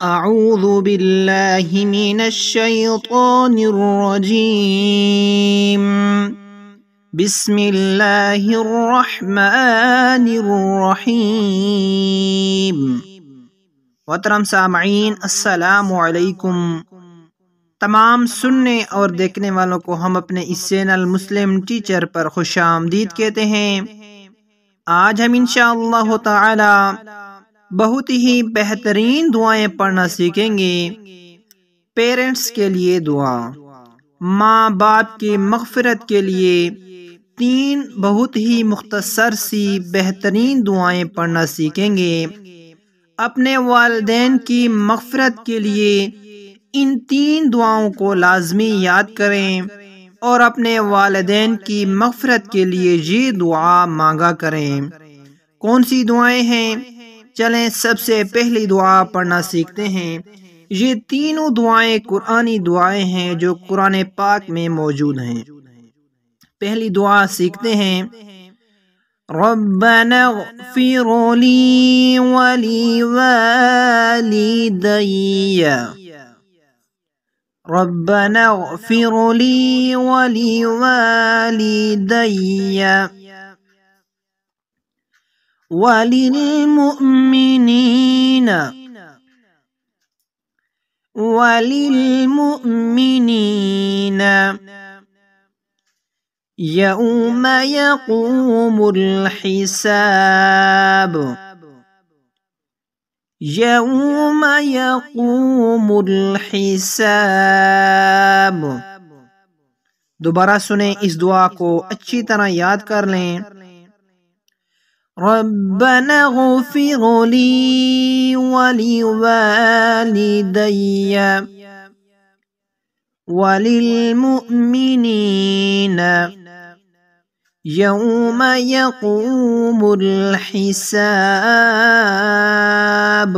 من بسم الرحمن وطرم سامعین السلام علیکم تمام سننے اور دیکھنے والوں کو ہم اپنے اس چینل مسلم ٹیچر پر خوش آمدید کہتے ہیں آج ہم انشاءاللہ تعالی بہت ہی بہترین دعائیں پڑھنا سیکھیں گے پیرنٹس کے لیے دعا ماں باپ کے مغفرت کے لیے تین بہت ہی مختصر سی بہترین دعائیں پڑھنا سیکھیں گے اپنے والدین کی مغفرت کے لیے ان تین دعاؤں کو لازمی یاد کریں اور اپنے والدین کی مغفرت کے لیے یہ دعا مانگا کریں کون سی دعائیں ہیں چلیں سب سے پہلی دعا پڑھنا سیکھتے ہیں یہ تینوں دعائیں قرآنی دعائیں ہیں جو قرآن پاک میں موجود ہیں پہلی دعا سیکھتے ہیں ربنا اغفر ربن ربنا اغفر ربن فیرولی دیا وللمؤمنين وللمؤمنين يوم يقوم الحساب يوم يقوم الحساب دوبارہ سنیں اس دعا کو اچھی طرح یاد کر لیں ربنا اغفر لي ولوالدي وللمؤمنين يوم يقوم الحساب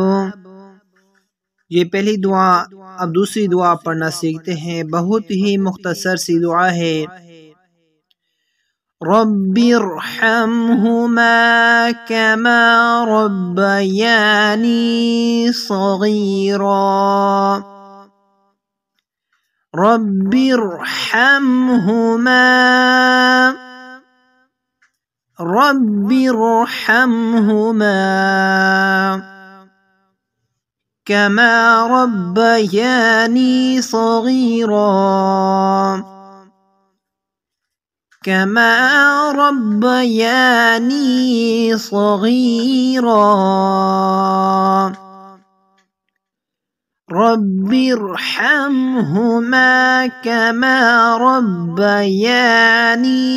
یہ پہلی دعا اب دوسری دعا پڑھنا سیکھتے ہیں بہت ہی مختصر سی دعا ہے رب ارحمهما كما ربياني صغيرا رب ارحمهما رب ارحمهما كما ربياني صغيرا كما ربياني صغيرا رب ارحمهما كما ربياني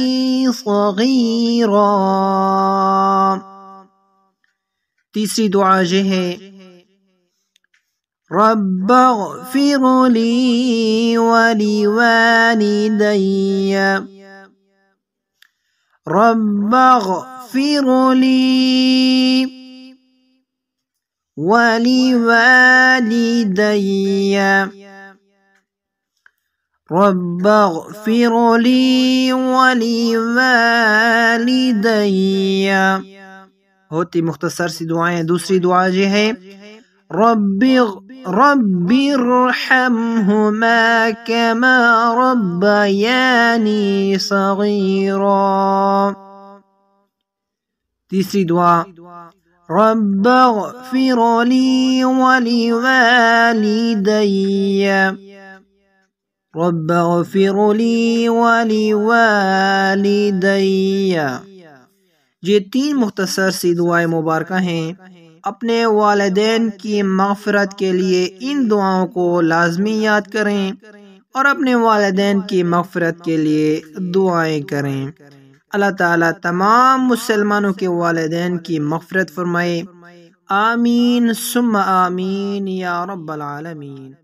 صغيرا تیسری دعا جهي رب اغفر لي ولوالدي رب اغفر لي ولوالدي رب اغفر لي ولوالدي هوتي مختصر سي دعاء دوسري دعاء جي هي ربي ربي ارحمهما كما ربياني صغيرا تيسري دعاء رب اغفر لي ولوالدي رب اغفر لي ولوالدي جتين مختصر سي دعاء مباركة هي اپنے والدین کی مغفرت کے لیے ان دعاؤں کو لازمی یاد کریں اور اپنے والدین کی مغفرت کے لیے دعائیں کریں اللہ تعالیٰ تمام مسلمانوں کے والدین کی مغفرت فرمائے آمین سم آمین یا رب العالمین